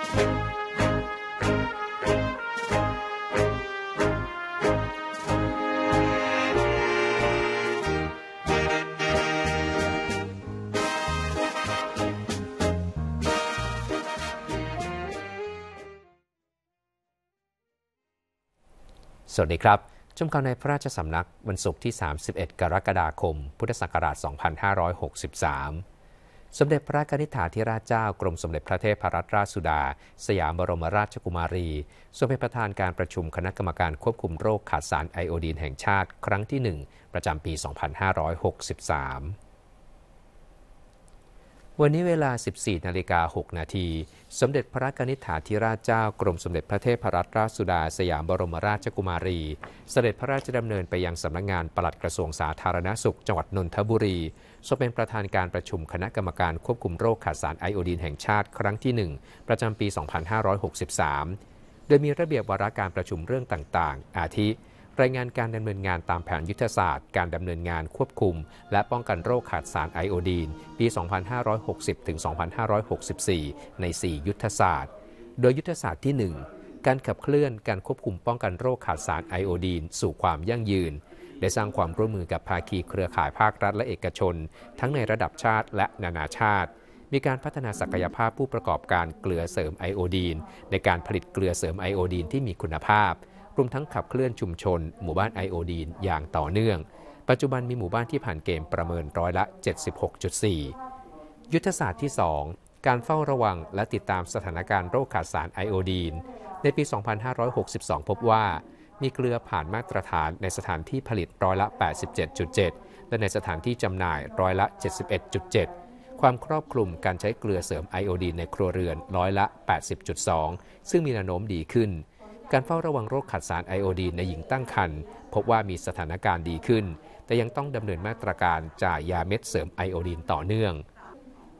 สวัสดีครับ ชมข่าวในพระราชสำนักวันศุกร์ที่ 31 กรกฎาคม พุทธศักราช 2563สมเด็จพระกนิษฐาธิราชเจ้ากรมสมเด็จพระเทพรัตนราชสุดา สยามบรมราชกุมารีทรงเป็นประธานการประชุมคณะกรรมการควบคุมโรคขาดสารไอโอดีนแห่งชาติ ครั้งที่ 1 ประจำปี 2563วันนี้เวลา 14 นาฬิกา 6 นาที สมเด็จพระกนิษฐาธิราชเจ้า กรมสมเด็จพระเทพรัตนราชสุดาสยามบรมราชกุมารี เสด็จพระราชดำเนินไปยังสำนักงงานปลัดกระทรวงสาธารณสุขจังหวัดนนทบุรีสงเป็นประธานการประชุมคณะกรรมการควบคุมโรคขาดสารไอโอดีนแห่งชาติครั้งที่ 1 ประจำปี 2563 โดยมีระเบียบวาระการประชุมเรื่องต่าง ๆ อาทิรายงานการดำเนินงานตามแผนยุทธศาสตร์การดำเนินงานควบคุมและป้องกันโรคขาดสารไอโอดีนปี 2560ถึง2564 ใน 4 ยุทธศาสตร์ โดยยุทธศาสตร์ที่ 1 การขับเคลื่อนการควบคุมป้องกันโรคขาดสารไอโอดีนสู่ความยั่งยืนได้สร้างความร่วมมือกับภาคีเครือข่ายภาครัฐและเอกชน ทั้งในระดับชาติและนานาชาติ มีการพัฒนาศักยภาพผู้ประกอบการเกลือเสริมไอโอดีนในการผลิตเกลือเสริมไอโอดีนที่มีคุณภาพรวมทั้งขับเคลื่อนชุมชนหมู่บ้านไอโอดีน อย่างต่อเนื่อง ปัจจุบันมีหมู่บ้านที่ผ่านเกณฑ์ประเมินร้อยละ 76.4 ยุทธศาสตร์ที่ 2 การเฝ้าระวังและติดตามสถานการณ์โรคขาดสารไอโอดีน ในปี 2562 พบว่า มีเกลือผ่านมาตรฐานในสถานที่ผลิตร้อยละ 87.7 และในสถานที่จำหน่ายร้อยละ 71.7 ความครอบคลุมการใช้เกลือเสริมไอโอดีนในครัวเรือนร้อยละ 80.2 ซึ่งมีแนวโน้มดีขึ้นการเฝ้าระวังโรคขาดสารไอโอดีนในหญิงตั้งครรภ์พบว่ามีสถานการณ์ดีขึ้น แต่ยังต้องดำเนินมาตรการจ่ายยาเม็ดเสริมไอโอดีนต่อเนื่อง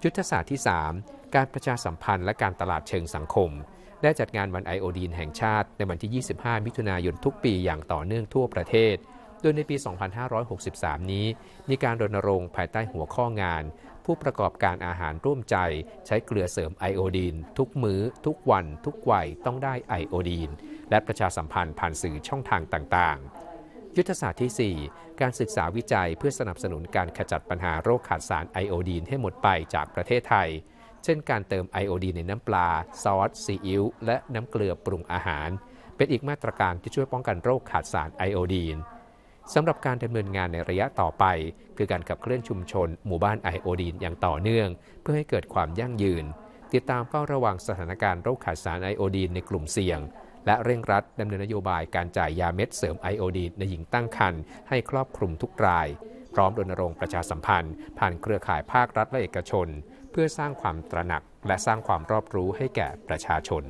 ยุทธศาสตร์ที่ 3 การประชาสัมพันธ์และการตลาดเชิงสังคม ได้จัดงานวันไอโอดีนแห่งชาติในวันที่ 25 มิถุนายนทุกปีอย่างต่อเนื่องทั่วประเทศโดยในปี 2563 นี้มีการรณรงค์ภายใต้หัวข้องานผู้ประกอบการอาหารร่วมใจ ใช้เกลือเสริมไอโอดีน ทุกมือ้อ ทุกวัน ทุกวัยต้องได้ไอโอดีน และประชาสัมพันธ์ผ่านสื่อช่องทางต่าง ๆ ยุทธศาสตร์ที่ 4 การศึกษาวิจัยเพื่อสนับสนุนการขจัดปัญหาโรคขาดสารไอโอดีน ให้หมดไปจากประเทศไทย เช่นการเติมไอโอดีนในน้ำปลา ซอส ซีอิ๊วและน้ำเกลือปรุงอาหาร เป็นอีกมาตรการที่ช่วยป้องกันโรคขาดสารไอโอดีนสำหรับการดำเนินงานในระยะต่อไป คือการขับเคลื่อนชุมชน หมู่บ้านไอโอดีนอย่างต่อเนื่อง เพื่อให้เกิดความยั่งยืน ติดตามเฝ้าระวังสถานการณ์โรคขาดสารไอโอดีนในกลุ่มเสี่ยง และเร่งรัดดำเนินนโยบายการจ่ายยาเม็ดเสริมไอโอดีนในหญิงตั้งครรภ์ให้ครอบคลุมทุกราย พร้อมรณรงค์ประชาสัมพันธ์ ผ่านเครือข่ายภาครัฐและเอกชน เพื่อสร้างความตระหนักและสร้างความรอบรู้ให้แก่ประชาชน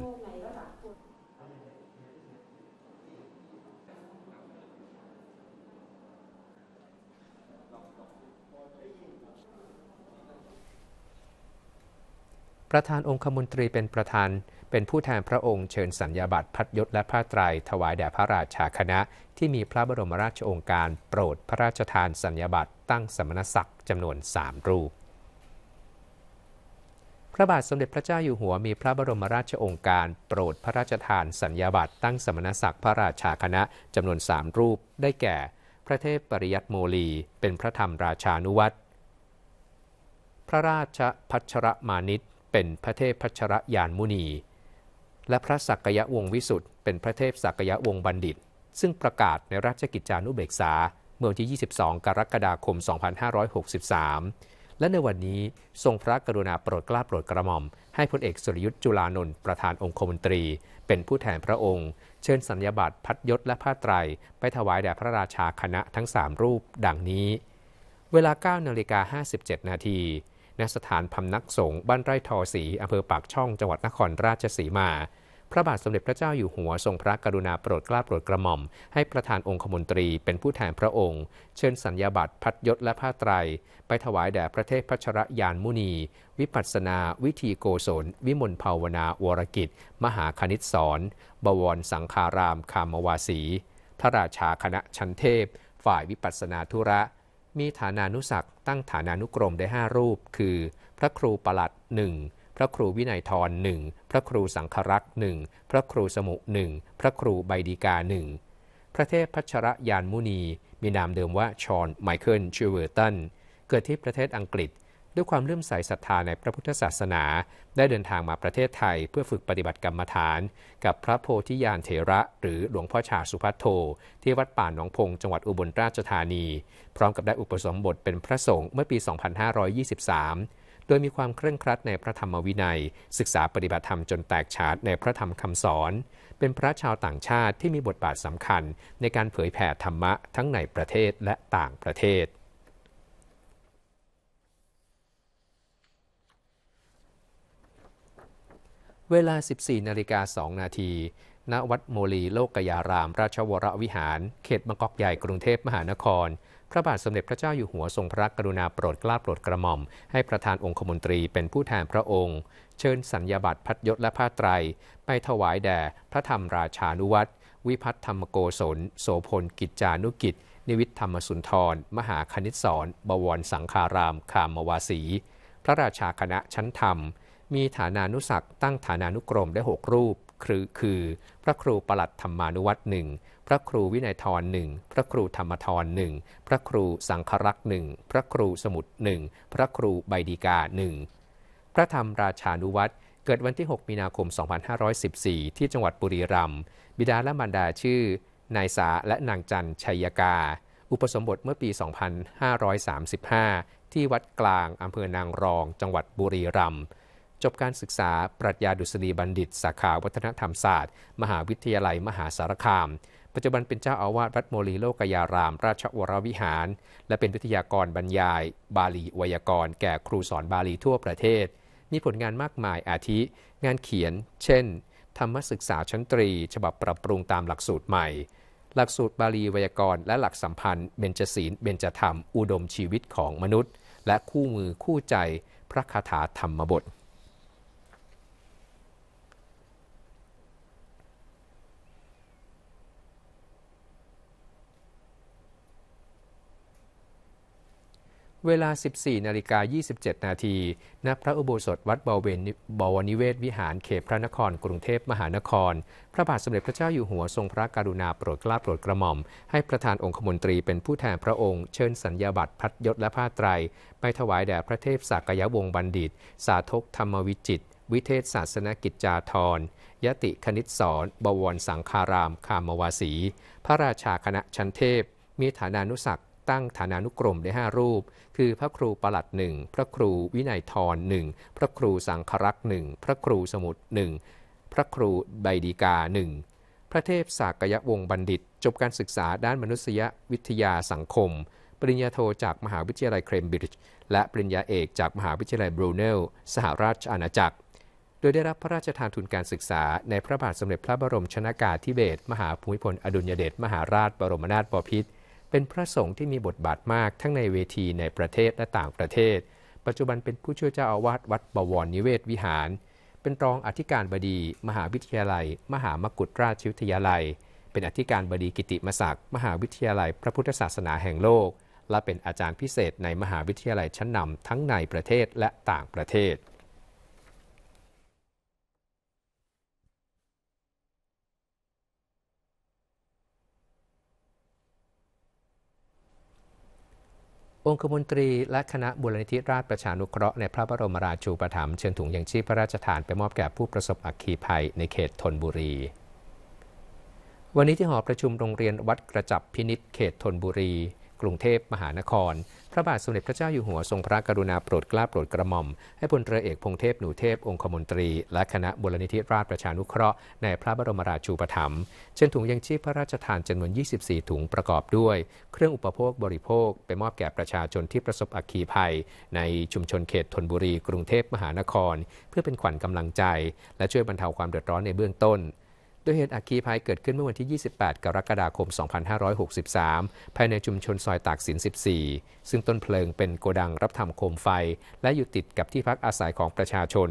ประธานองคมนตรีเป็นประธาน เป็นผู้แทนพระองค์เชิญสัญญาบัตรพัดยศและผ้าไตรถวายแด่พระราชาคณะที่มีพระบรมราชโองการโปรดพระราชทานสัญญาบัตรตั้งสมณศักดิ์จำนวนสามรูป พระบาทสมเด็จพระเจ้าอยู่หัวมีพระบรมราชโองการ โปรดพระราชทานสัญญาบัตรตั้งสมณศักดิ์พระราชาคณะจำนวนสามรูป ได้แก่ พระเทพปริยัตโมลี เป็นพระธรรมราชานุวัตรพระราชพัชรมานิตเป็นพระเทพพัชรยานมุนี และพระสักยะวงวิสุทธ์เป็นพระเทพสักยะวงบัณฑิต ซึ่งประกาศในราชกิจจานุเบกษา เมื่อวันที่ 22 กรกฎาคม 2563 และในวันนี้ทรงพระกรุณาโปรดเกล้าโปรดกระหม่อม ให้พลเอกสุรยุทธ์จุลานนท์ประธานองคมนตรี เป็นผู้แทนพระองค์เชิญสัญญาบัตรพัดยศและผ้าไตรไปถวายแด่พระราชาคณะทั้ง 3 รูป ดังนี้ เวลา9นาฬิกา 57 นาทีณสถานพำนักสงฆ์บ้านไร่ทอสีอำเภอปากช่องจังหวัดนครราชสีมา พระบาทสมเด็จพระเจ้าอยู่หัวทรงพระกรุณาโปรดเกล้าโปรดกระหม่อม ให้ประธานองคมนตรีเป็นผู้แทนพระองค์ เชิญสัญญาบัตรพัดยศและผ้าไตร ไปถวายแด่พระเทพพัชรยานมุนี วิปัสนาวิธีโกศลวิมลภาวนาวรกิจ มหาคณิตสอน บวรสังคารามคามวาสีพระราชาคณะชั้นเทพ ฝ่ายวิปัสนาธุระมีฐานานุสักตั้งฐานานุกรมได้ 5 รูปคือ พระครูประหลัดงพระครูวินัยทรหนึ่งพระครูสังครักษ์หนึ่งพระครูสมุหนึ่งพระครูใบดีกาหนึ่งพระเทพพัชรยานมุนีมีนามเดิมว่า ชอนไมเคิลชิเวอร์ตันเกิดที่ประเทศอังกฤษด้วยความเลื่อมใสศรัทธาในพระพุทธศาสนา ได้เดินทางมาประเทศไทยเพื่อฝึกปฏิบัติกรรมฐานกับพระโพธิญาณเถระ หรือหลวงพ่อชาสุพัทโท ที่วัดป่าหนองพงจังหวัดอุบลราชธานี พร้อมกับได้อุปสมบทเป็นพระสงฆ์เมื่อปี 2523 โดยมีความเคร่งครัดในพระธรรมวินัย ศึกษาปฏิบัติธรรมจนแตกฉานในพระธรรมคำสอน เป็นพระชาวต่างชาติที่มีบทบาทสำคัญในการเผยแผ่ธรรมะทั้งในประเทศและต่างประเทศเวลา 14 นาฬิกา2นาทีณวัดโมลีโลกกยาราม ราชวรวิหาร เขตบางกอกใหญ่กรุงเทพมหานคร พระบาทสมเด็จพระเจ้าอยู่หัวทรงพระกรุณาโปรดเกล้าโปรดกระหม่อม ให้ประธานองคมนตรีเป็นผู้แทนพระองค์ เชิญสัญญาบัตรพัดยศและผ้าไตร ไปถวายแด่ พระธรรมราชานุวัตร วิพัฒธรรมโกศล โสพลกิจจานุกิจ นิวิทธรรมสุนทร มหาคณิตสอนบวรสังคารามคามวาสี พระราชาคณะชั้นธรรมมีฐานานุศักตั้งฐานานุกรมได้ 6 รูป คือ คือ พระครูประหลัดธรรมานุวัตรหนึ่ง พระครูวินัยทรหนึ่ง พระครูธรรมทรหนึ่ง พระครูสังครักษ์หนึ่ง พระครูสมุรหนึ่งพระครูใบดีกาหนึ่งพระธรรมราชานุวัตรเกิดวันที่ 6 มีนาคม 2514 ที่จังหวัดบุรีรัมย์บิดาและมารดาชื่อ นายสาและนางจันชัยกา อุปสมบทเมื่อปี 2535 ที่วัดกลางอำเภอนางรอง จังหวัดบุรีรัมย์จบการศึกษา ปรัชญาดุษฎีบัณฑิต สาขาวัฒนธรรมศาสตร์ มหาวิทยาลัยมหาสารคาม ปัจจุบันเป็นเจ้าอาวาสวัดโมลีโลกยาราม ราชวรวิหาร และเป็นวิทยากรบรรยาย บาลีวยากรแก่ครูสอนบาลีทั่วประเทศ มีผลงานมากมายอาทิ งานเขียนเช่นธรรมศึกษาชั้นตรี ฉบับปรับปรุงตามหลักสูตรใหม่ หลักสูตรบาลีวยากรณ์และหลักสัมพันธ์เบญจศีลเบญจธรรมอุดมชีวิตของมนุษย์ และคู่มือคู่ใจ พระคาถาธรรมบทเวลา 14 นาฬิกา 27 นาทีณพระอุโบสถวัดบวเวนบวนิเวศวิหารเขตพระนคร กรุงเทพมหานคร พระบาทสมเด็จพระเจ้าอยู่หัวทรงพระกรุณา โปรดเกล้าโปรดกระหม่อม ให้ประธานองคมนตรี เป็นผู้แทนพระองค์เชิญสัญญาบัตรพัดยศและผ้าไตร ไปถวายแด่พระเทพสักยวงบัณฑิต สาธกธรรมวิจิต วิเทศ ศาสนกิจจาธรยติคณิตสอน บวรสังคารามคามวาสี พระราชาคณะชั้นเทพ มีฐานานุสักตั้งฐานานุกรมได้ 5 รูป คือพระครูประหลัดหนึ่งพระครูวินัยทรหนึ่งพระครูสังครักษ์หนึ่ง พระครูสมุรหนึ่งพระครูใบดีกาหนึ่งพระเทพศักยวงบัณฑิต จบการศึกษาด้านมนุษยวิทยาสังคม ปริญญาโทจากมหาวิทยาลัยเคมบริดจ์และปริญญาเอกจากมหาวิทยาลัยบรูเนล สหราชอาณาจักร โดยได้รับพระราชทานทุนการศึกษาในพระบาทสมเด็จพระบรมชนากาธิเบศรมหาภูมิพลอดุลยเดชมหาราชบรมนาถบพิตรเป็นพระสงฆ์ที่มีบทบาทมากทั้งในเวทีในประเทศและต่างประเทศ ปัจจุบันเป็นผู้ช่วยเจ้าอาวาสวัดบวรนิเวศวิหาร เป็นรองอธิการบดี มหาวิทยาลัย มหามกุฏราชวิทยาลัย เป็นอธิการบดีกิติมศักดิ์ มหาวิทยาลัย พระพุทธศาสนาแห่งโลก และเป็นอาจารย์พิเศษในมหาวิทยาลัยชั้นนำทั้งในประเทศและต่างประเทศองคมนตรีและคณะบุรณิธิราชประชานุเคราะห์ในพระบรมราชูปถัมภ์เชิญถุงยังชีพพระราชทานไปมอบแก่ผู้ประสบอักคีภัยในเขตธนบุรี วันนี้ที่หอประชุมโรงเรียนวัดกระจับพินิษเขตธนบุรีกรุงเทพมหานคร พระบาทสมเด็จพระเจ้าอยู่หัวทรงพระกรุณาโปรดเกล้าโปรดกระหม่อม ให้พลเรือเอกพงเทพหนูเทพองคมนตรีและคณะบุรณิธิราชประชานุเคราะห์ ในพระบรมราชูปถัมภ์เช่นถุงยังชีพพระราชทานจำนวน 24 ถุงประกอบด้วย เครื่องอุปโภคบริโภคไปมอบแก่ประชาชนที่ประสบอัคคีภัย ในชุมชนเขตธนบุรี กรุงเทพมหานคร เพื่อเป็นขวัญกำลังใจ และช่วยบรรเทาความเดือดร้อนในเบื้องต้นโดยเหตุอัคคีภัยเกิดขึ้นเมื่อวันที่ 28 กรกฎาคม 2563 ภายในชุมชนซอยตากสิน 14 ซึ่งต้นเพลิงเป็นโกดังรับทำโคมไฟ และอยู่ติดกับที่พักอาศัยของประชาชน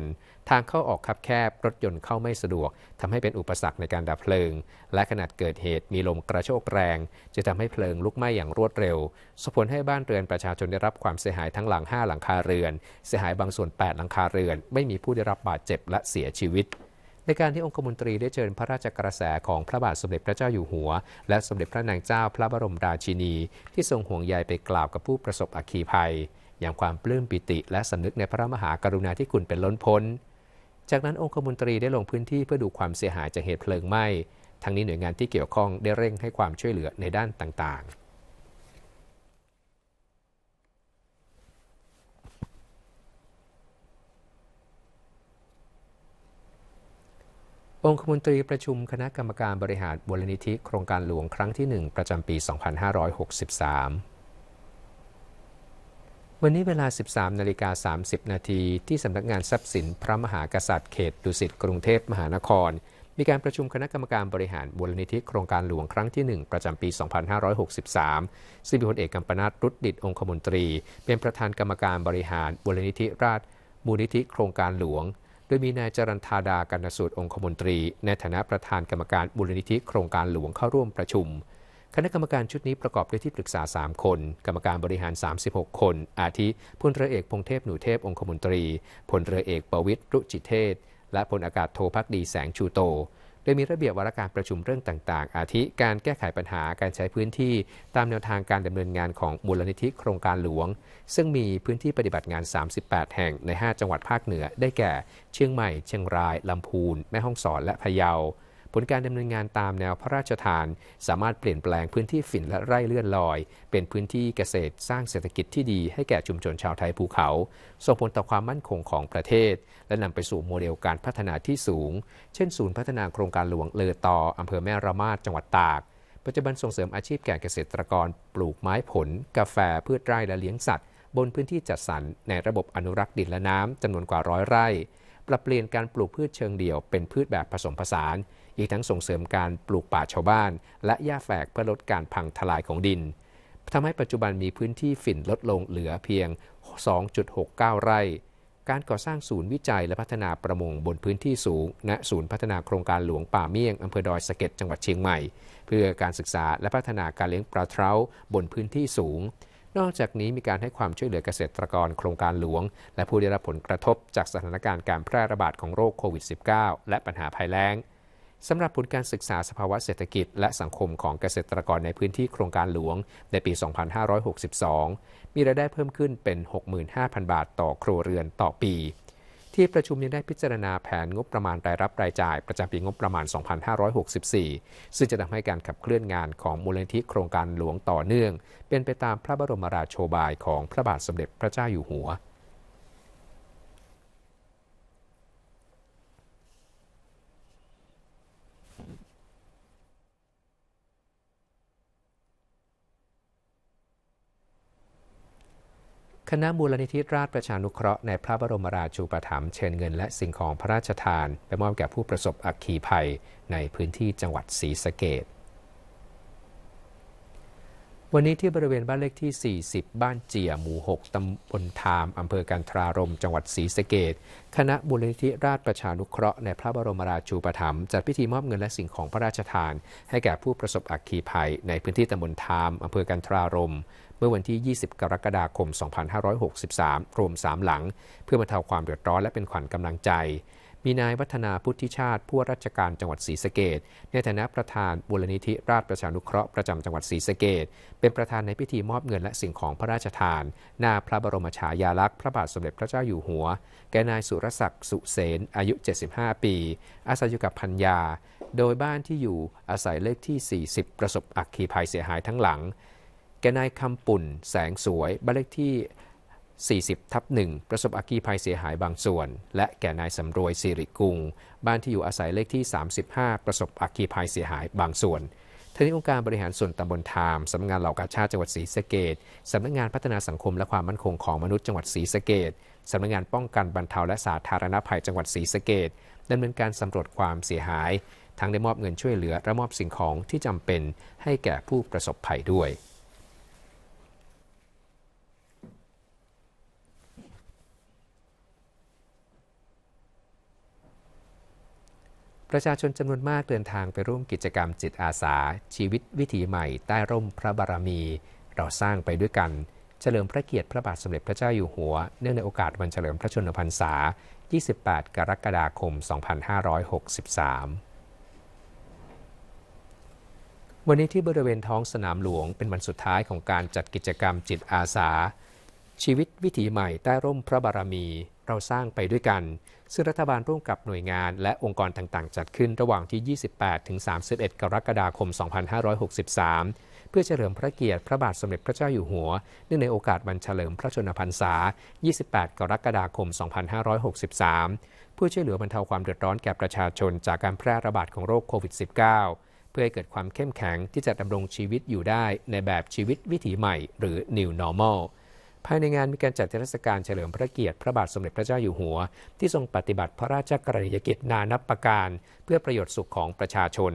ทางเข้าออกคับแคบ รถยนต์เข้าไม่สะดวก ทำให้เป็นอุปสรรคในการดับเพลิง และขนาดเกิดเหตุมีลมกระโชกแรง จะทำให้เพลิงลุกไหม้อย่างรวดเร็วส่งผลให้บ้านเรือนประชาชนได้รับความเสียหายทั้งหลัง 5 หลังคาเรือนเสียหายบางส่วน 8 หลังคาเรือน ไม่มีผู้ได้รับบาดเจ็บและเสียชีวิตในการที่องคมนตรีได้เชิญพระราชกระแสของพระบาทสมเด็จพระเจ้าอยู่หัว และสมเด็จพระนางเจ้าพระบรมราชินี ที่ทรงห่วงใยไปกล่าวกับผู้ประสบอัคคีภัย อย่างความปลื้มปิติ และสำนึกในพระมหากรุณาธิคุณเป็นล้นพ้น จากนั้น องคมนตรีได้ลงพื้นที่เพื่อดูความเสียหายจากเหตุเพลิงไหม้ทั้งนี้หน่วยงานที่เกี่ยวข้องได้เร่งให้ความช่วยเหลือในด้านต่างๆองคมนตรี ประชุมคณะกรรมการบริหารบริณิธิโครงการหลวงครั้งที่ 1 ประจำปี 2563 วันนี้เวลา 13 นาฬิกา30 นาทีที่สำนักงานทรัพย์สินพระมหากษัตริย์เขต ดุสิตกรุงเทพมหานคร มีการประชุมคณะกรรมการบริหารบริณิธิโครงการหลวงครั้งที่ 1 ประจำปี 2563ซึ่งมีพลเอกกัมปนาตรุดดิตองคมนตรี เป็นประธานกรรมการบริหารบริณิธิราช มูลนิธิ โครงการหลวงโดยมีนายจรันธาดา กันสูตรองคมนตรี ในฐานะประธานกรรมการบูรณิธิโครงการหลวงเข้าร่วมประชุม คณะกรรมการชุดนี้ประกอบด้วยที่ปรึกษา 3 คน กรรมการบริหาร 36 คน อาทิพลเรือเอกพงเทพหนูเทพองคมนตรีพลเรือเอกประวิตรรุจิเทศ และพลอากาศโทพักดีแสงชูโตดยมีระเบียบวาระการประชุมเรื่องต่าง ๆ อาทิการแก้ไขปัญหาการใช้พื้นที่ตามแนวทางการดำเนินงานของมูลนิธิโครงการหลวง ซึ่งมีพื้นที่ปฏิบัติงาน 38 แห่งใน 5 จังหวัดภาคเหนือ ได้แก่ เชียงใหม่ เชียงรายลำพูน แม่ฮ่องสอน และพะเยาผลการดำเนินงานตามแนวพระราชฐาน สามารถเปลี่ยนแปลงพื้นที่ฝิ่นและไร่เลื่อนลอย เป็นพื้นที่เกษตรสร้างเศรษฐกิจที่ดีให้แก่ชุมชนชาวไทยภูเขา ส่งผลต่อความมั่นคงของประเทศและนำไปสู่โมเดลการพัฒนาที่สูง เช่น ศูนย์พัฒนาโครงการหลวงเลอตออำเภอแม่ระมาดจังหวัดตากปัจจุบันส่งเสริมอาชีพแก่เกษตรกรปลูกไม้ผล กาแฟพืชไร่และเลี้ยงสัตว์ บนพื้นที่จัดสรรในระบบอนุรักษ์ดินและน้ำจำนวนกว่าร้อยไร่ปรับเปลี่ยนการปลูกพืชเชิงเดี่ยวเป็นพืชแบบผสมผสาน อีกทั้งส่งเสริมการปลูกป่าชาวบ้านและหญ้าแฝกเพื่อลดการพังทลายของดิน ทำให้ปัจจุบันมีพื้นที่ฝิ่นลดลงเหลือเพียง 2.69 ไร่ การก่อสร้างศูนย์วิจัยและพัฒนาประมงบนพื้นที่สูงณศูนย์พัฒนาโครงการหลวงป่าเมี่ยงอำเภอดอยสะเก็ดจังหวัดเชียงใหม่ เพื่อการศึกษาและพัฒนาการเลี้ยงปลาเท้าบนพื้นที่สูงนอกจากนี้มีการให้ความช่วยเหลือเกษตรกรโครงการหลวง และผู้ได้รับผลกระทบจากสถานการณ์การแพร่ระบาดของโรคโควิด -19 และปัญหาภัยแล้งสำหรับผลการศึกษาสภาวะเศรษฐกิจและสังคมของเกษตรกรในพื้นที่โครงการหลวง ในปี 2562 มีรายได้เพิ่มขึ้นเป็น 65,000 บาทต่อครัวเรือนต่อปีที่ประชุมยังได้พิจารณาแผนงบประมาณรายรับรายจ่ายประจำปีงบประมาณ 2564 ซึ่งจะทำให้การขับเคลื่อนงานของมูลนิธิโครงการหลวงต่อเนื่อง เป็นไปตามพระบรมราโชบายของพระบาทสมเด็จพระเจ้าอยู่หัวคณะมูลนิธิราชประชานุเคราะห์ในพระบรมราชูปถัมภ์เชิญเงินและสิ่งของพระราชทานไปมอบแก่ผู้ประสบอัคคีภัยในพื้นที่จังหวัดศรีสะเกดวันนี้ที่บริเวณบ้านเลขที่ 40 บ้านเจียหมู่ 6 ตำบลทามอำเภอกันทรารมจังหวัดศรีสะเกดคณะบุรณิธิราชประชานุเคราะห์ในพระบรมราชูปถัมภ์จัดพิธีมอบเงินและสิ่งของพระราชทานให้แก่ผู้ประสบอัคคีภัยในพื้นที่ตำบลทามอำเภอกันทรารมเมื่อวันที่ 20 กรกฎาคม 2563 รวม3 หลัง เพื่อบรรเทาความเดือดร้อนและเป็นขวัญกำลังใจ มีนายวัฒนาพุทธิชาติผู้ราชการจังหวัดศรีสะเกดในฐานะประธานบุรณิธิราชประชานุเคราะห์ประจำจังหวัดศรีสะเกดเป็นประธานในพิธีมอบเงินและสิ่งของพระราชทานหน้าพระบรมฉายาลักษณ์พระบาทสมเด็จพระเจ้าอยู่หัว แก่นายสุรศักดิ์ สุเสนอายุ 75 ปีอาศัยอยู่กับพัญญาโดยบ้านที่อยู่อาศัยเลขที่ 40 ประสบอักขีภัยเสียหายทั้งหลังแก่นายคำปุ่น แสงสวย บ้านเลขที่ 40 ทับหนึ่งประสบอักีภัยเสียหายบางส่วน และแก่นายสำรวยสิริกุง บ้านที่อยู่อาศัยเลขที่ 35 ประสบอักีภัยเสียหายบางส่วนทันี้องค์การบริหารส่วนตำบลทามสำนักงานเหล่ากาชาติจังหวัดศรีสะเกดสำนักงานพัฒนาสังคมและความมั่นคงของมนุษย์จังหวัดศรีสะเกดสำนักงานป้องกันบรรเทาและสาธารณภัยจังหวัดศรีสะเกดดำเนินการสำรวจความเสียหาย ทั้งได้มอบเงินช่วยเหลือและมอบสิ่งของที่จำเป็น ให้แก่ผู้ประสบภัยด้วยประชาชนจำนวนมากเดินทางไปร่วมกิจกรรมจิตอาสา ชีวิตวิถีใหม่ใต้ร่มพระบารมี เราสร้างไปด้วยกัน เฉลิมพระเกียรติพระบาทสมเด็จพระเจ้าอยู่หัว เนื่องในโอกาสวันเฉลิมพระชนมพรรษา 28 กรกฎาคม 2563 วันนี้ที่บริเวณท้องสนามหลวงเป็นวันสุดท้ายของการจัดกิจกรรมจิตอาสาชีวิตวิถีใหม่ ใต้ร่มพระบารมี เราสร้างไปด้วยกัน ซึ่งรัฐบาลร่วมกับหน่วยงานและองค์กรต่าง ๆ จัดขึ้นระหว่างที่ 28ถึง31 กรกฎาคม 2563 เพื่อเฉลิมพระเกียรติพระบาทสมเด็จพระเจ้าอยู่หัวเนื่องในโอกาสวันเฉลิมพระชนมพรรษา 28 กรกฎาคม 2563 เพื่อช่วยเหลือบรรเทาความเดือดร้อนแก่ประชาชนจากการแพร่ระบาดของโรคโควิด -19 เพื่อให้เกิดความเข้มแข็งที่จะดำรงชีวิตอยู่ได้ในแบบชีวิตวิถีใหม่ หรือ New Normal ภายในงานมีการจัดเทศกาลเฉลิมพระเกียรติพระบาทสมเด็จพระเจ้าอยู่หัว ที่ทรงปฏิบัติพระราชกรณียกิจนานับประการเพื่อประโยชน์สุขของประชาชน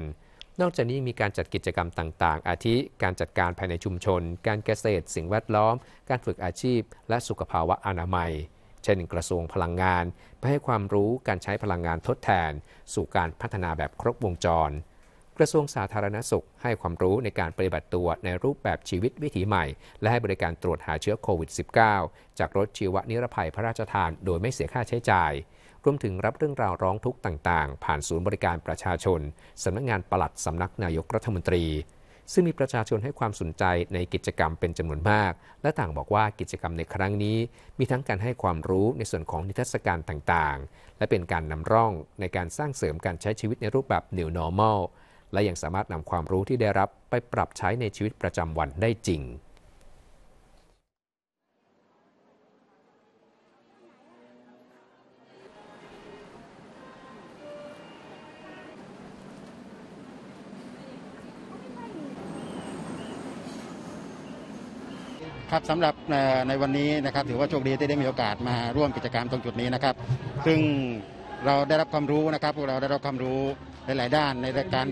นอกจากนี้มีการจัดกิจกรรมต่างๆ อาทิการจัดการภายในชุมชน การเกษตรสิ่งแวดล้อม การฝึกอาชีพ และสุขภาวะอนามัย เช่นกระทรวงพลังงานเพื่อให้ความรู้การใช้พลังงานทดแทน สู่การพัฒนาแบบครบวงจรกระทรวงสาธารณสุขให้ความรู้ในการปฏิบัติตัว ในรูปแบบชีวิตวิถีใหม่และให้บริการตรวจหาเชื้อโควิด -19 จากรถชีวนิรภัยพระราชทานโดยไม่เสียค่าใช้จ่าย รวมถึงรับเรื่องราวร้องทุกข์ต่าง ๆ ผ่านศูนย์บริการประชาชน สำนักงงานปลัดสำนักนายกรัฐมนตรี ซึ่งมีประชาชนให้ความสนใจในกิจกรรมเป็นจำนวนมาก และต่างบอกว่ากิจกรรมในครั้งนี้ มีทั้งการให้ความรู้ในส่วนของนิทรรศการต่างๆ และเป็นการนำร่องในการสร้างเสริมการใช้ชีวิตในรูปแบบ New Normal และยังสามารถนำความรู้ที่ได้รับไปปรับใช้ในชีวิตประจำวันได้จริง ครับสำหรับในวันนี้นะครับ ถือว่าโชคดีที่ได้มีโอกาสมาร่วมกิจกรรมตรงจุดนี้นะครับ ซึ่งเราได้รับความรู้นะครับพวกเราได้รับความรู้หลายๆด้านในการ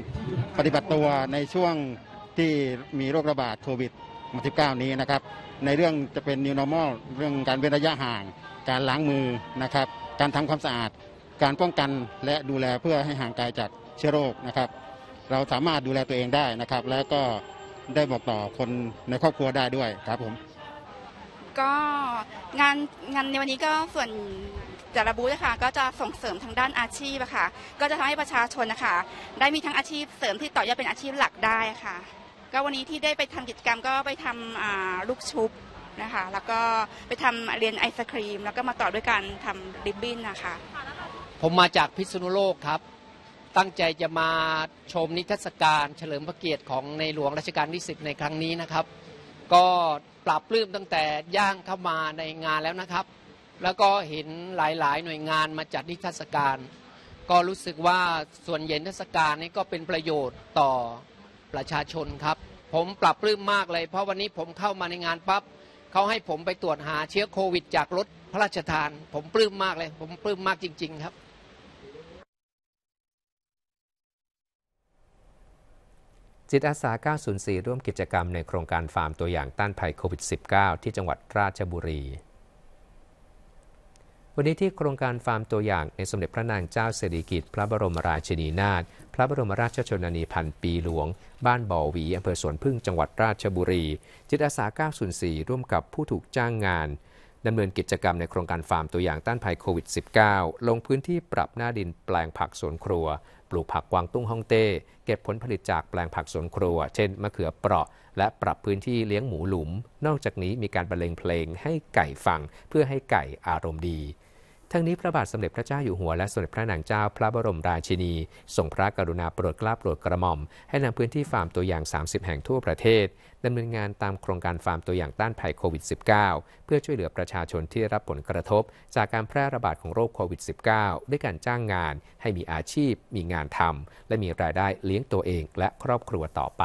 ปฏิบัติตัวในช่วงที่มีโรคระบาดโควิด -19 นี้นะครับ ในเรื่องจะเป็น New Normal เรื่องการเว้นระยะห่างการล้างมือนะครับ การทำความสะอาด การป้องกันและดูแลเพื่อให้ห่างไกลจากเชื้อโรคนะครับ เราสามารถดูแลตัวเองได้นะครับ แล้วก็ได้บอกต่อคนในครอบครัวได้ด้วยครับผม ก็งานงานในวันนี้ก็ส่วนแต่ละบูธนะคะก็จะส่งเสริมทางด้านอาชีพะค่ะ ก็จะทำให้ประชาชนนะคะได้มีทั้งอาชีพเสริมที่ต่อยอดเป็นอาชีพหลักได้ค่ะ ก็วันนี้ที่ได้ไปทำกิจกรรมก็ไปทำลูกชุบนะคะ แล้วก็ไปทำเรียนไอศครีม แล้วก็มาต่อด้วยการทำริบบิ้นนะคะ ผมมาจากพิษณุโลกครับ ตั้งใจจะมาชมนิทรรศการเฉลิมพระเกียรติของในหลวงรัชกาลที่10ในครั้งนี้นะครับ ก็ปรับปลื้มตั้งแต่ย่างเข้ามาในงานแล้วนะครับแล้วก็เห็นหลาย ๆ หน่วยงานมาจัดนิทรรศการ ก็รู้สึกว่าส่วนเย็นิทรรศการนี้ก็เป็นประโยชน์ต่อประชาชนครับ ผมปรับปลื้มมากเลย เพราะวันนี้ผมเข้ามาในงานปับ๊บเขาให้ผมไปตรวจหาเชื้อโควิด จากรถพระราชทาน ผมปลื้มมากเลย ผมปลื้มมากจริง ๆ ครับ จิตอาสา 904 ร่วมกิจกรรมในโครงการฟาร์มตัวอย่างต้านภัยโควิด -19 ที่จังหวัดราชบุรีวันนี้ที่โครงการฟาร์มตัวอย่างในสมเด็จพระนางเจ้าสิริกิติ์พระบรมราชินีนาถพระบรมราชชนนีพันปีหลวง บ้านบ่อวีอำเภอสวนพึ่งจังหวัดราชบุรี จิตอาสา904 ร่วมกับผู้ถูกจ้างงานดำเนินกิจกรรมในโครงการฟาร์มตัวอย่างต้านภัยโควิด -19 ลงพื้นที่ปรับหน้าดินแปลงผักสวนครัว ปลูกผักกวางตุ้งฮ่องเต้ เก็บผลผลิตจากแปลงผักสวนครัว เช่นมะเขือเปราะ และปรับพื้นที่เลี้ยงหมูหลุม นอกจากนี้มีการบรรเลงเพลงให้ไก่ฟังเพื่อให้ไก่อารมณ์ดีทั้งนี้พระบาทสมเด็จพระเจ้าอยู่หัวและสมเด็จพระนางเจ้าพระบรมราชินีทรงพระกรุณาโปรดเกล้าโปรดกระหม่อม ให้นำพื้นที่ฟาร์มตัวอย่าง 30 แห่งทั่วประเทศดำเนินงานตามโครงการฟาร์มตัวอย่างต้านภัยโควิด -19 เพื่อช่วยเหลือประชาชนที่รับผลกระทบ จากการแพร่ระบาดของโรคโควิด -19 ด้วยการจ้างงานให้มีอาชีพ มีงานทำและมีรายได้เลี้ยงตัวเองและครอบครัวต่อไป